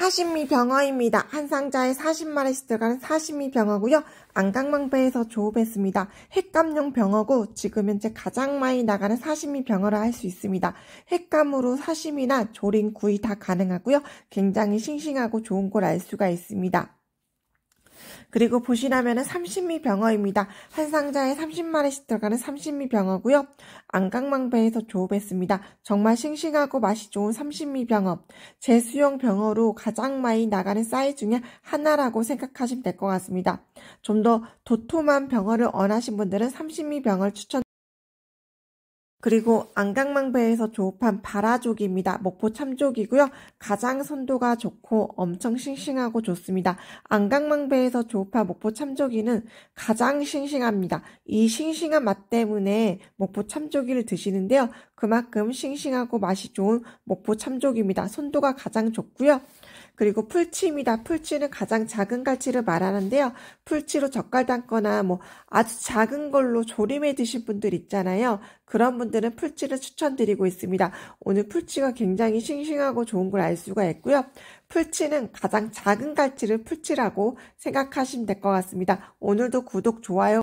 사십미 병어입니다. 한 상자에 40마리씩 들어가는 사십미 병어고요. 안강망배에서 조업했습니다. 핵감용 병어고 지금 현재 가장 많이 나가는 사십미 병어라 할 수 있습니다. 핵감으로사십미나 조림, 구이 다 가능하고요. 굉장히 싱싱하고 좋은 걸 알 수가 있습니다. 그리고 보시라면은 30미 병어입니다. 한 상자에 30마리씩 들어가는 30미 병어고요. 안강망배에서 조업했습니다. 정말 싱싱하고 맛이 좋은 30미 병어. 제수용 병어로 가장 많이 나가는 사이 중에 하나라고 생각하시면 될 것 같습니다. 좀 더 도톰한 병어를 원하신 분들은 30미 병어를 추천 그리고 안강망배에서 조업한 바라족입니다. 목포 참족이고요. 가장 선도가 좋고 엄청 싱싱하고 좋습니다. 안강망배에서 조업한 목포 참족이는 가장 싱싱합니다. 이 싱싱한 맛 때문에 목포 참족이를 드시는데요. 그만큼 싱싱하고 맛이 좋은 목포 참족입니다. 선도가 가장 좋고요. 그리고 풀치입니다. 풀치는 가장 작은 갈치를 말하는데요. 풀치로 젓갈 담거나 뭐 아주 작은 걸로 조림해 드실 분들 있잖아요. 그런 분 여러분들은 풀치를 추천드리고 있습니다. 오늘 풀치가 굉장히 싱싱하고 좋은 걸 알 수가 있고요. 풀치는 가장 작은 갈치를 풀치라고 생각하시면 될 것 같습니다. 오늘도 구독, 좋아요